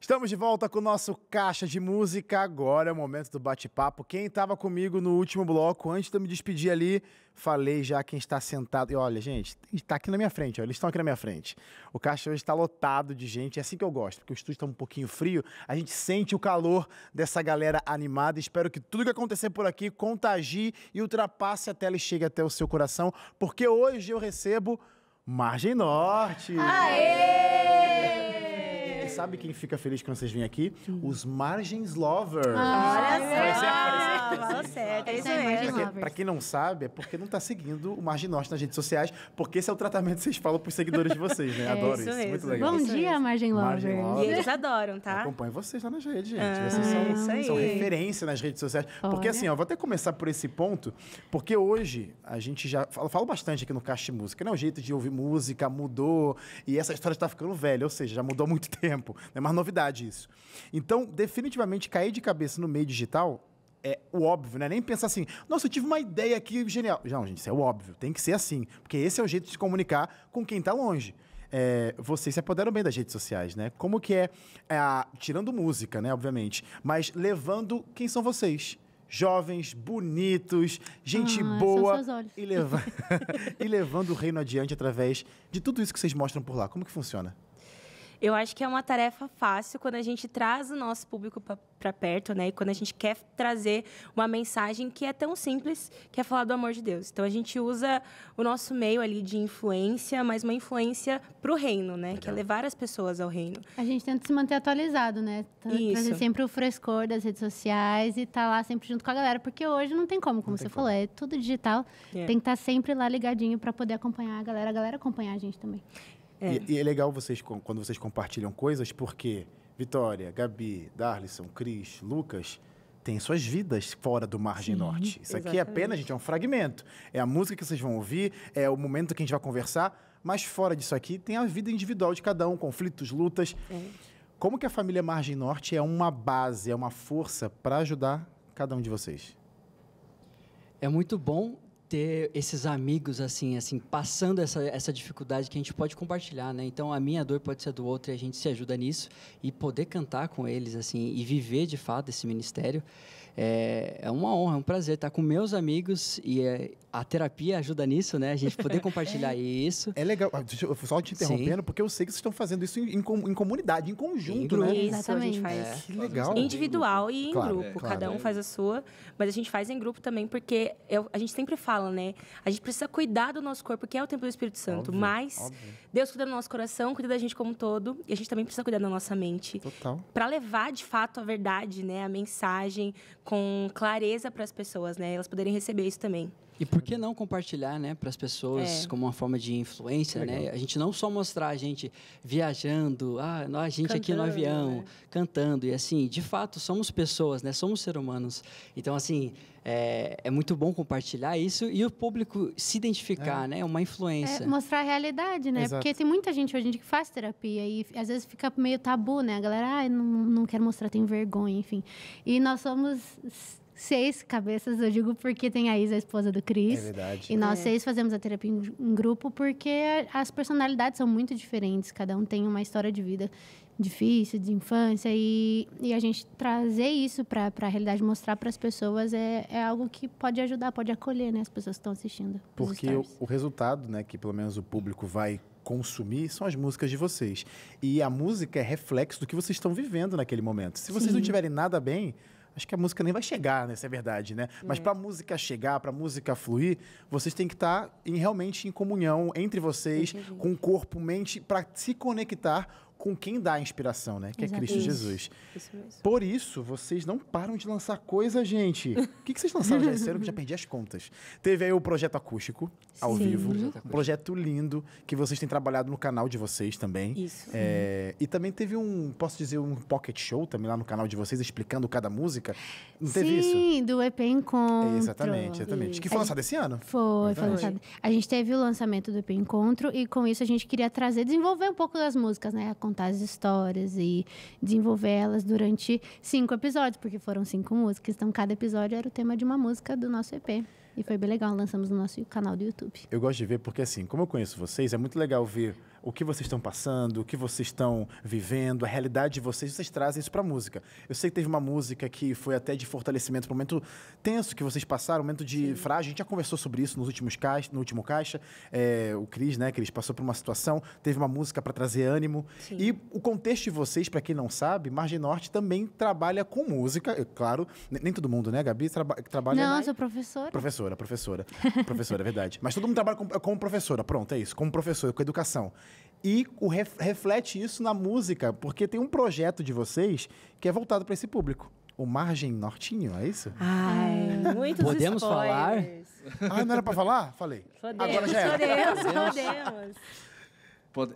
Estamos de volta com o nosso Caixa de Música. Agora é o momento do bate-papo. Quem estava comigo no último bloco, antes de eu me despedir ali, falei já quem está sentado. E olha, gente, está aqui na minha frente, ó, eles estão aqui na minha frente. O caixa hoje está lotado de gente. É assim que eu gosto, porque o estúdio está um pouquinho frio. A gente sente o calor dessa galera animada. Espero que tudo que acontecer por aqui contagie e ultrapasse a tela e chegue até o seu coração, porque hoje eu recebo Margem Norte. Aê! sabe quem fica feliz quando vocês vêm aqui? Os Margins Lovers. Ah, olha só. Falou certo, é isso Pra, quem não sabe, é porque não tá seguindo o Margin Norte nas redes sociais, porque esse é o tratamento que vocês falam pros seguidores de vocês, né? É Adoro isso, isso. muito legal. Bom dia, Margin Lovers. Margin eles adoram, tá? Acompanho vocês lá nas redes, gente. Ah, vocês são, isso aí. são referência nas redes sociais. Olha. Porque assim, ó, vou até começar por esse ponto, porque hoje a gente já... Fala, bastante aqui no Cast Música, né? O jeito de ouvir música mudou, e essa história está ficando velha, ou seja, já mudou há muito tempo tempo. Não é uma novidade isso. Então, definitivamente, cair de cabeça no meio digital é o óbvio, né? Nem pensar assim, nossa, eu tive uma ideia aqui genial. Não, gente, isso é o óbvio, tem que ser assim, porque esse é o jeito de se comunicar com quem está longe. É, vocês se apoderam bem das redes sociais, né? Como que é, é a, tirando música, né, obviamente, mas levando quem são vocês? Jovens, bonitos, gente ah, boa e, leva... e levando o reino adiante através de tudo isso que vocês mostram por lá. Como que funciona? Eu acho que é uma tarefa fácil quando a gente traz o nosso público para perto, né? E quando a gente quer trazer uma mensagem que é tão simples, que é falar do amor de Deus. Então a gente usa o nosso meio ali de influência, mas uma influência para o reino, né? Legal. Que é levar as pessoas ao reino. A gente tenta se manter atualizado, né? Isso. Trazer sempre o frescor das redes sociais e estar tá lá sempre junto com a galera, porque hoje não tem como, como você falou, é tudo digital. É. Tem que estar tá sempre lá ligadinho para poder acompanhar a galera, a galera acompanhar a gente também. É. E, e, é legal vocês quando vocês compartilham coisas, porque Vitória, Gabi, Darlison, Cris, Lucas têm suas vidas fora do Margem Sim, Norte. Isso exatamente. aqui é apenas, gente, é um fragmento. É a música que vocês vão ouvir, é o momento que a gente vai conversar, mas fora disso aqui tem a vida individual de cada um, conflitos, lutas. É. Como que a família Margem Norte é uma base, é uma força para ajudar cada um de vocês? É muito bom ter esses amigos assim, assim, passando essa, essa dificuldade que a gente pode compartilhar, né? Então a minha dor pode ser do outro e a gente se ajuda nisso e poder cantar com eles assim e viver de fato esse ministério é, é uma honra, é um prazer estar com meus amigos e é, a terapia ajuda nisso, né? A gente poder compartilhar é. isso. É legal. Ah, só te interrompendo, Sim. porque eu sei que vocês estão fazendo isso em, em comunidade, em conjunto, em né? Exatamente. faz. É, que legal. Individual e em claro, grupo. Claro, Cada um é. faz a sua. Mas a gente faz em grupo também, porque eu, a gente sempre fala, né? A gente precisa cuidar do nosso corpo, que é o templo do Espírito Santo. Óbvio, mas óbvio. Deus cuida do nosso coração, cuida da gente como um todo. E a gente também precisa cuidar da nossa mente. Total. Para levar, de fato, a verdade, né? A mensagem com clareza para as pessoas, né? Elas poderem receber isso também. E por que não compartilhar, né, para as pessoas é. como uma forma de influência, né? A gente não só mostrar a gente viajando, ah, a gente cantando, aqui no avião, né? cantando e assim, de fato somos pessoas, né? Somos seres humanos. Então assim, é, é muito bom compartilhar isso e o público se identificar, é. né? É uma influência. É, mostrar a realidade, né? Exato. Porque tem muita gente hoje em dia que faz terapia e às vezes fica meio tabu, né? A galera, ah, não, não quero mostrar, tenho vergonha, enfim. E nós somos seis cabeças, eu digo porque tem a Isa, a esposa do Cris. É verdade. E nós é. seis fazemos a terapia em grupo porque as personalidades são muito diferentes, cada um tem uma história de vida difícil, de infância, e, e a gente trazer isso para a realidade, mostrar para as pessoas, é, é algo que pode ajudar, pode acolher né, as pessoas que estão assistindo. Porque o, o resultado, né, que pelo menos o público vai consumir são as músicas de vocês. E a música é reflexo do que vocês estão vivendo naquele momento. Se vocês Sim. não tiverem nada bem, acho que a música nem vai chegar, né? Isso é verdade, né? É. Mas para a música chegar, para a música fluir, vocês têm que estar tá em, realmente em comunhão entre vocês, Entendi. com corpo, mente, para se conectar com quem dá a inspiração, né? Que Exato. é Cristo Jesus. Isso, isso Por isso, vocês não param de lançar coisa, gente. O que, que vocês lançaram já esse ano? Que já perdi as contas. Teve aí o projeto acústico, ao Sim. vivo. Projeto um projeto lindo que vocês têm trabalhado no canal de vocês também. Isso. É, e também teve um, posso dizer, um pocket show também lá no canal de vocês, explicando cada música. Não teve Sim, isso? Sim, do EP Encontro. É, exatamente, exatamente. Isso. Que foi lançado esse ano? Foi, foi lançado. A gente teve o lançamento do EP Encontro e com isso a gente queria trazer, desenvolver um pouco das músicas, né? A contar as histórias e desenvolver elas durante cinco episódios, porque foram cinco músicas. Então, cada episódio era o tema de uma música do nosso EP. E foi bem legal, lançamos no nosso canal do YouTube. Eu gosto de ver porque, assim, como eu conheço vocês, é muito legal ver o que vocês estão passando, o que vocês estão vivendo, a realidade de vocês, vocês trazem isso para a música. Eu sei que teve uma música que foi até de fortalecimento para momento tenso que vocês passaram, momento de Sim. frágil. A gente já conversou sobre isso nos últimos caixa, no último caixa. É, o Cris, né, Cris, passou por uma situação, teve uma música para trazer ânimo. Sim. E o contexto de vocês, para quem não sabe, Margem Norte também trabalha com música, claro, nem todo mundo, né, Gabi? Traba trabalha. Não, na... sou professora. Professora, professora. professora, é verdade. Mas todo mundo trabalha com, como professora, pronto, é isso, como professora, com educação e o ref, reflete isso na música, porque tem um projeto de vocês que é voltado para esse público. O Margem Nortinho, é isso? Ai, ah. muitos Podemos spoilers. falar? Ah, não era para falar? Falei. Podemos, Agora já era. Podemos, podemos.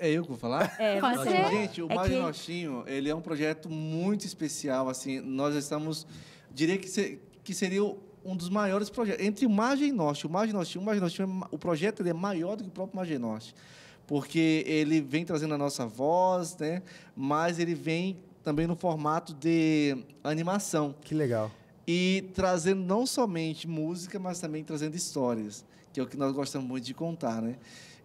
é eu que vou falar? É, pode ser. Gente, o é Margem que... Nortinho, ele é um projeto muito especial, assim, nós estamos, diria que, ser, que seria um dos maiores projetos, entre Margem Norte, o Margem Norte, o Margem Nortinho, é o projeto ele é maior do que o próprio Margem Norte porque ele vem trazendo a nossa voz, né? Mas ele vem também no formato de animação. Que legal. E trazendo não somente música, mas também trazendo histórias, que é o que nós gostamos muito de contar, né?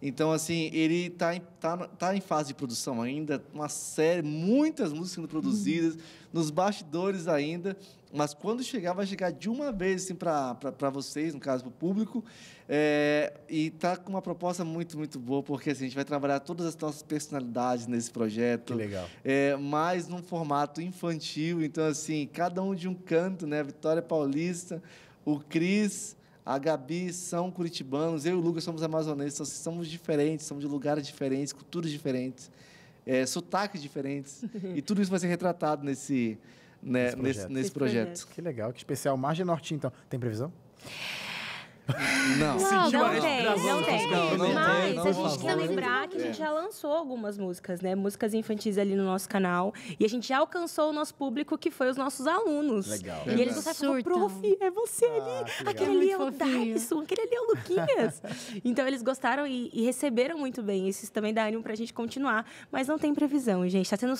Então, assim, ele está em, tá, tá em fase de produção ainda, uma série, muitas músicas sendo produzidas, uhum. nos bastidores ainda, mas quando chegar, vai chegar de uma vez assim, para vocês, no caso, para o público, é, e está com uma proposta muito, muito boa, porque assim, a gente vai trabalhar todas as nossas personalidades nesse projeto. Que legal. É, eh, mas num formato infantil, então, assim, cada um de um canto, né? Vitória Paulista, o Cris a Gabi são curitibanos, eu e o Lucas somos amazonenses, então somos diferentes, somos de lugares diferentes, culturas diferentes, é, sotaques diferentes. e tudo isso vai ser retratado nesse, né, nesse, projeto. nesse, nesse projeto. projeto. Que legal, que especial. Margem Norte, então. Tem previsão? Não, não, não, não tem, não tem. Né? Não, tem Mas a gente precisa lembrar que a gente já lançou algumas músicas, né? Músicas infantis ali no nosso canal. E a gente já alcançou o nosso público, que foi os nossos alunos. Legal. E eles uhum. gostaram e prof, é você ah, ali. Ah, aquele ali é o Dyson, aquele ali é o Luquinhas. então eles gostaram e, e, receberam muito bem. Esses também dá ânimo pra gente continuar. Mas não tem previsão, gente. Tá sendo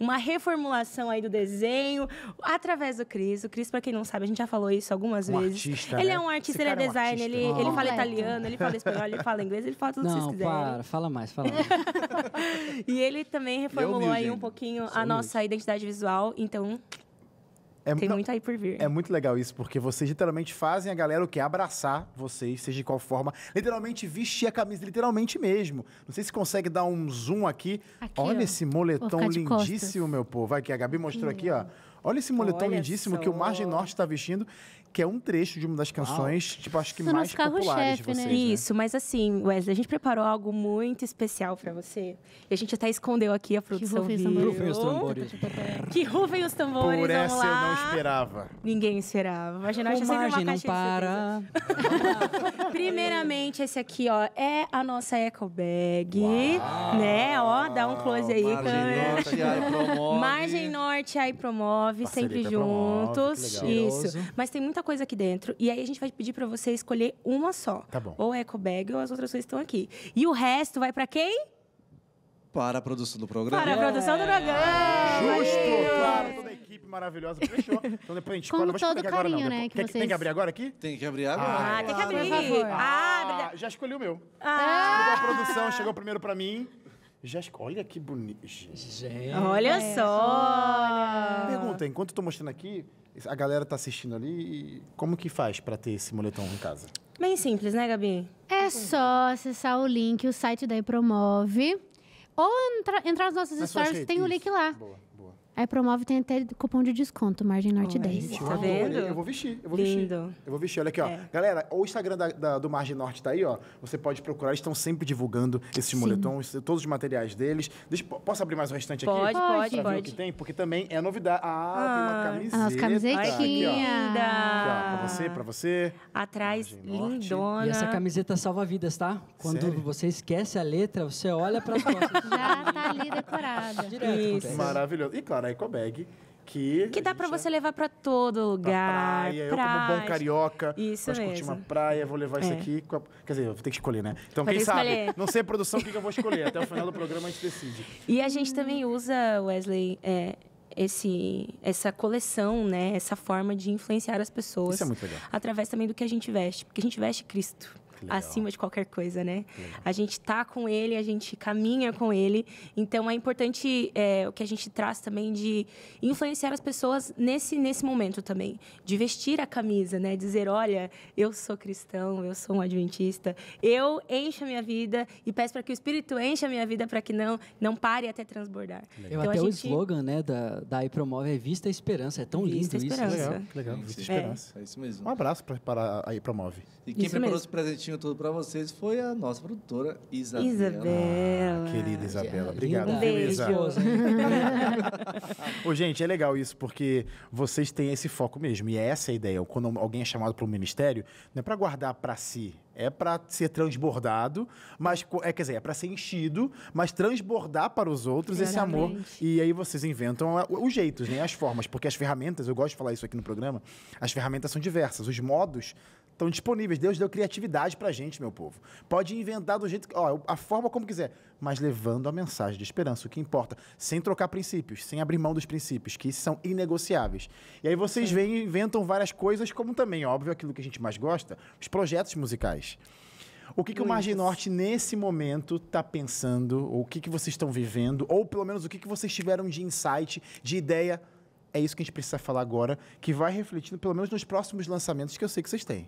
uma reformulação aí do desenho através do Cris. O Cris, pra quem não sabe, a gente já falou isso algumas um vezes. Artista, ele né? é um artista, ele é designer design, ele, ele fala italiano, ele fala espanhol, ele fala inglês, ele fala tudo não, que vocês quiserem. Para, fala mais, fala mais. e ele também é reformulou aí um pouquinho Sou a nossa identidade visual, então é, Tem muito aí por vir. É muito legal isso, porque vocês literalmente fazem a galera o que? Abraçar vocês, seja de qual forma. Literalmente vestir a camisa, literalmente mesmo. Não sei se consegue dar um zoom aqui. aqui Olha ó, esse moletom lindíssimo, meu povo. Vai que a Gabi mostrou aqui, ó. Olha esse moletom Olha lindíssimo só. que o Margem Norte está vestindo, que é um trecho de uma das canções, Uau. tipo, acho que Isso é mais populares de né? vocês, né? Isso, mas assim, Wesley, a gente preparou algo muito especial para você. E a gente até escondeu aqui a produção. Que rufem os, tambores. Tá, tá, tá, que rufem os tambores, Por essa lá. eu não esperava. Ninguém esperava. Imagina, acho sempre uma não para. Primeiramente, esse aqui, ó, é a nossa eco bag, Uau. né? Ó, dá um close aí, Margem câmera. Norte, aí promove. Margem Norte, aí promove nove, sempre juntos. Promove, isso. Mas tem muita coisa aqui dentro. E aí a gente vai pedir para você escolher uma só. Tá bom. Ou Eco Bag ou as outras coisas estão aqui. E o resto vai para quem? Para a produção do programa. Para a produção do programa. Justo, claro, toda a equipe maravilhosa fechou. Então depois a gente Com escolhe. todo carinho, agora, né? Que tem, vocês... tem que abrir agora aqui? Tem que abrir agora. Ah, ah tem que abrir. Ah, ah, já escolhi o meu. Ah. Chegou a produção, chegou primeiro para mim. Jéssica, olha que bonito. Gente. Olha é, só. Olha. Pergunta, enquanto eu tô mostrando aqui, a galera tá assistindo ali, como que faz para ter esse moletom em casa? Bem simples, né, Gabi? É só acessar o link, o site daí promove. Ou entra, entrar nas nossas Mas stories, tem o um link lá. Boa. Aí promove tem até cupom de desconto, margem norte 10. Tá vendo? Eu vou vestir, eu vou Lindo. vestir. Eu vou vestir, olha aqui, ó. É. Galera, o Instagram da, da, do Margem Norte tá aí, ó. Você pode procurar, eles estão sempre divulgando esses moletons, todos os materiais deles. Deixa, posso abrir mais o restante aqui? Pode, pode, pode. o que tem? Porque também é novidade. Ah, ah tem uma ah. camiseta. Ah, as camisetinhas. Aqui, ó. ó. Pra você, pra você. Atrás, lindona. E essa camiseta salva vidas, tá? Quando Sério? você esquece a letra, você olha pra costas. Já tá ali decorada. Direto. Isso. Maravilhoso. E claro, para a Ecobag. Que, que dá para você é levar para todo lugar. Pra praia. praia. Eu, como bom carioca, isso acho mesmo. uma praia, vou levar é. isso aqui. Quer dizer, eu vou ter que escolher, né? Então, quem sabe? Não sei a produção, o que, que eu vou escolher. Até o final do programa a gente decide. E a gente também usa, Wesley, é, esse, essa coleção, né? Essa forma de influenciar as pessoas. Isso é muito legal. Através também do que a gente veste. Porque a gente veste Cristo acima de qualquer coisa, né? A gente tá com ele, a gente caminha com ele. Então é importante é, o que a gente traz também de influenciar as pessoas nesse, nesse momento também. De vestir a camisa, né? Dizer, olha, eu sou cristão, eu sou um adventista, eu encho a minha vida e peço para que o Espírito enche a minha vida para que não, não pare até transbordar. Eu Então, até gente... o slogan né, da, da iPromove é Vista a Esperança. É tão Vista lindo esperança. isso. legal. Vista é. Esperança. É. é. isso mesmo. Um abraço para a iPromove. E quem isso preparou mesmo. esse presentinho tudo para vocês foi a nossa produtora Isabela. Isabela. Ah, querida Isabela, obrigado. Um beijo. Ô, gente, é legal isso porque vocês têm esse foco mesmo e é essa a ideia. Quando alguém é chamado para o ministério, não é para guardar para si, é para ser transbordado, mas é quer dizer, é para ser enchido, mas transbordar para os outros esse amor. E aí vocês inventam os jeitos, né, as formas, porque as ferramentas, eu gosto de falar isso aqui no programa, as ferramentas são diversas, os modos Estão disponíveis. Deus deu criatividade para a gente, meu povo. Pode inventar do jeito, ó, a forma como quiser, mas levando a mensagem de esperança, o que importa, sem trocar princípios, sem abrir mão dos princípios, que são inegociáveis. E aí vocês vêm e inventam várias coisas, como também, óbvio, aquilo que a gente mais gosta, os projetos musicais. O que, que o Margem Norte, nesse momento, está pensando, ou o que, que vocês estão vivendo, ou pelo menos o que, que vocês tiveram de insight, de ideia? É isso que a gente precisa falar agora, que vai refletindo, pelo menos, nos próximos lançamentos que eu sei que vocês têm.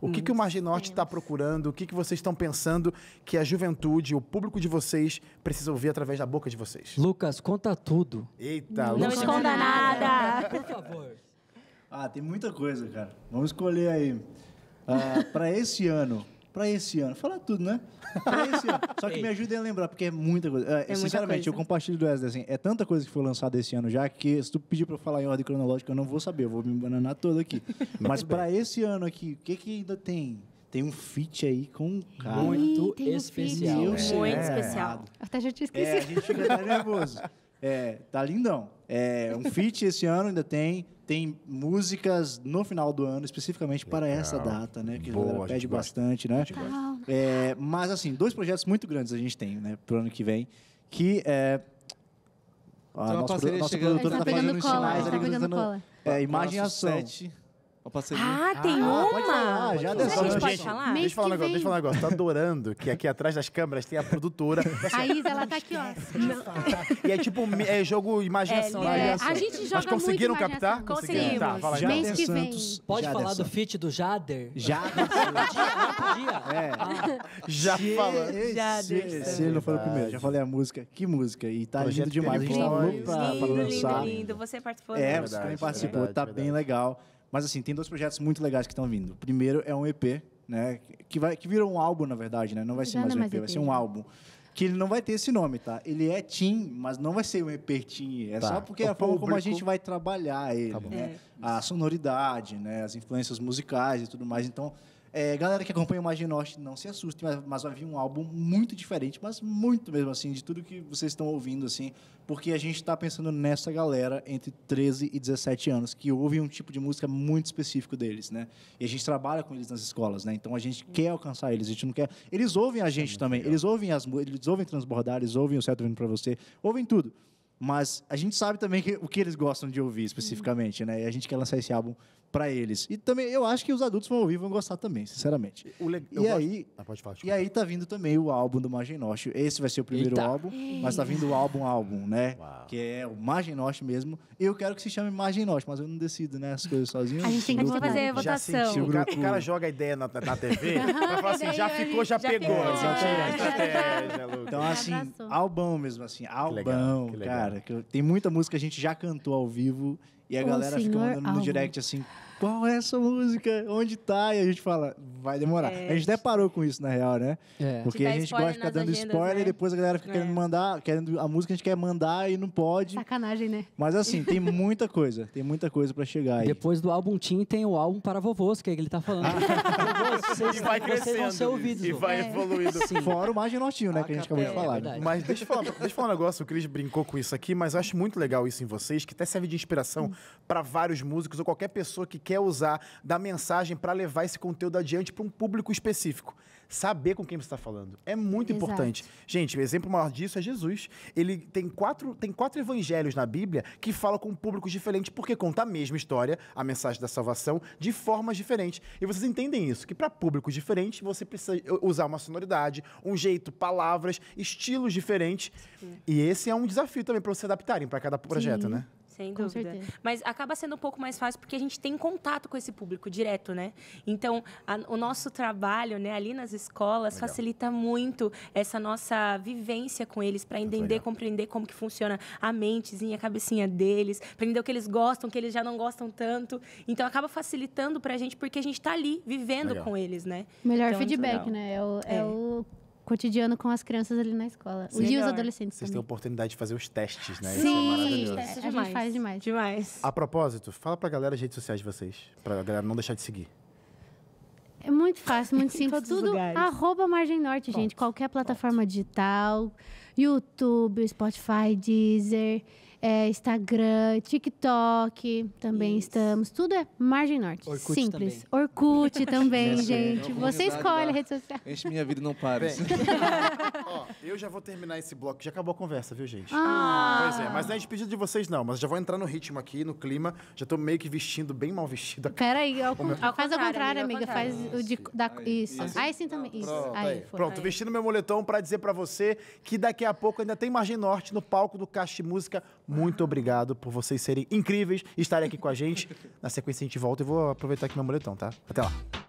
O que, que o hum, Marginorte tá está procurando? O que, que vocês estão pensando que a juventude, o público de vocês, precisa ouvir através da boca de vocês? Lucas, conta tudo. Eita, Lucas. Não esconda nada. Por favor. Ah, tem muita coisa, cara. Vamos escolher aí. Ah, Para esse ano, para esse ano. Falar tudo, né? Pra esse ano. Só que me ajudem a lembrar, porque é muita coisa. É, é sinceramente, muita coisa. eu compartilho do Wesley, assim, é tanta coisa que foi lançada esse ano já que se tu pedir para falar em ordem cronológica, eu não vou saber, eu vou me bananar todo aqui. Mas para esse ano aqui, o que, que ainda tem? Tem um feat aí com um cara muito um especial. Muito é. especial. Até já tinha esquecido. É, a gente fica até nervoso. É, tá lindão. É, um feat esse ano ainda tem tem músicas no final do ano, especificamente Legal. para essa data, né? Que Boa, a galera pede bastante, né? gosta. né? É, mas, assim, dois projetos muito grandes a gente tem, né? Pro ano que vem, que é... A nossa, pro, nossa produtora está tá fazendo cola, sinais tá pegando cola. É, imagem e ação. Sete. Uma parceria. Ah, ah tem ah, uma? Pode falar, já deu. deixa eu falar um negócio, deixa eu falar um negócio. Tá adorando que aqui atrás das câmeras tem a produtora. a Isa, ela tá aqui, ó. E é tipo, é jogo imaginação. É, é A gente joga Mas conseguiram muito captar? Conseguimos. Tá, fala, Mês que vem. Santos. Pode Jader falar do feat do Jader? Jader. Já ah, é. ah. falando. Jader. Se ele não foi o tá. primeiro, já falei a música. Que música. E tá lindo demais. A gente tá louco pra lançar. Lindo, lindo, lindo. Você participou. É, você também participou. Tá bem legal. Mas assim, tem dois projetos muito legais que estão vindo. O primeiro é um EP, né? Que, vai, que virou um álbum, na verdade, né? Não vai ser mais um é EP, vai ser um álbum. Que ele não vai ter esse nome, tá? Ele é Tim, mas não vai ser um EP Tim. É tá. só porque o é a forma como a gente vai trabalhar tá ele, tá né? É. A sonoridade, né? As influências musicais e tudo mais. Então, é, galera que acompanha o Norte, não se assuste, mas, mas, vai vir um álbum muito diferente, mas muito mesmo assim, de tudo que vocês estão ouvindo, assim, porque a gente está pensando nessa galera entre 13 e 17 anos, que ouve um tipo de música muito específico deles, né? E a gente trabalha com eles nas escolas, né? Então a gente quer alcançar eles, a gente não quer. Eles ouvem a é gente é também, legal. eles ouvem as eles ouvem transbordar, eles ouvem o certo tá vindo para você, ouvem tudo. Mas a gente sabe também que, o que eles gostam de ouvir especificamente, uhum. né? E a gente quer lançar esse álbum para eles. E também eu acho que os adultos vão ouvir vão gostar também, sinceramente. Le... E, aí, ah, falar, e aí tá vindo também o álbum do Margem Norte. Esse vai ser o primeiro Eita. álbum, mas tá vindo o álbum álbum, né? Uau. Que é o Margem Norte mesmo. Eu quero que se chame Margem Norte, mas eu não decido, né? As coisas sozinho. A gente tem que fazer a votação. Já o, cara, o, cara, joga a ideia na, na TV pra falar assim, já ficou, já, já pegou. Pegou. Exatamente. É, já é então, assim, albão mesmo, assim, albão, cara cara. Tem muita música que a gente já cantou ao vivo e a o galera fica mandando no direct assim, qual é essa música? Onde tá? E a gente fala, vai demorar. É. A gente até parou com isso, na real, né? É. Porque a gente gosta de ficar dando agendas, spoiler né? e depois a galera fica é. querendo mandar, querendo a música que a gente quer mandar e não pode. Sacanagem, né? Mas assim, tem muita coisa, tem muita coisa pra chegar aí. Depois do álbum Tim tem o álbum para vovôs, que é que ele tá falando. vocês, e vai crescendo. Vocês vão ouvidos, e vai é. evoluindo. Sim. Fora o Margem Nortinho, né? A que a gente acabou de é, é falar. Né? mas deixa eu falar, deixa eu falar um negócio, o Cris brincou com isso aqui, mas eu acho muito legal isso em vocês, que até serve de inspiração hum. pra vários músicos ou qualquer pessoa que quer usar da mensagem para levar esse conteúdo adiante para um público específico. Saber com quem você está falando é muito Exato. importante. Gente, o exemplo maior disso é Jesus. Ele tem quatro, tem quatro evangelhos na Bíblia que falam com públicos diferentes porque conta a mesma história, a mensagem da salvação, de formas diferentes. E vocês entendem isso, que para públicos diferentes você precisa usar uma sonoridade, um jeito, palavras, estilos diferentes. Sim. E esse é um desafio também para vocês adaptarem para cada projeto, Sim. né? Sem com dúvida. Certeza. Mas acaba sendo um pouco mais fácil porque a gente tem contato com esse público direto, né? Então, a, o nosso trabalho, né, ali nas escolas legal. facilita muito essa nossa vivência com eles para entender, compreender como que funciona a mentezinha, a cabecinha deles, aprender o que eles gostam, o que eles já não gostam tanto. Então, acaba facilitando para a gente porque a gente está ali vivendo legal. com eles, né? Melhor então, é feedback, né? É o, é. É o cotidiano com as crianças ali na escola. Sim, e melhor. os adolescentes Vocês também. têm a oportunidade de fazer os testes, né? Sim, Isso é maravilhoso. É a gente faz demais. Demais. A propósito, fala pra galera as redes sociais de vocês, pra galera não deixar de seguir. É muito fácil, muito simples. Tudo lugares. arroba Margem Norte, Ponto. gente. Qualquer plataforma Ponto. digital, YouTube, Spotify, Deezer é, Instagram, TikTok, também Isso. estamos. Tudo é Margem Norte. Orkut Simples. Também. Orkut também, gente. É Você escolhe a rede social. Enche minha vida não para. Ó, eu já vou terminar esse bloco. Já acabou a conversa, viu, gente? Ah. Pois é, mas não é despedida de vocês, não. Mas já vou entrar no ritmo aqui, no clima. Já tô meio que vestindo, bem mal vestido Peraí, ao, meu... ao faz ao contrário, amiga. Faz o de. Da... Isso. Assim, aí sim também. Isso. Pronto, aí, Foi. Pronto, aí. vestindo meu moletom pra dizer pra você que daqui a pouco ainda tem Margem Norte no palco do Caixa Música muito obrigado por vocês serem incríveis e estarem aqui com a gente. Na sequência a gente volta e vou aproveitar aqui meu moletom, tá? Até lá.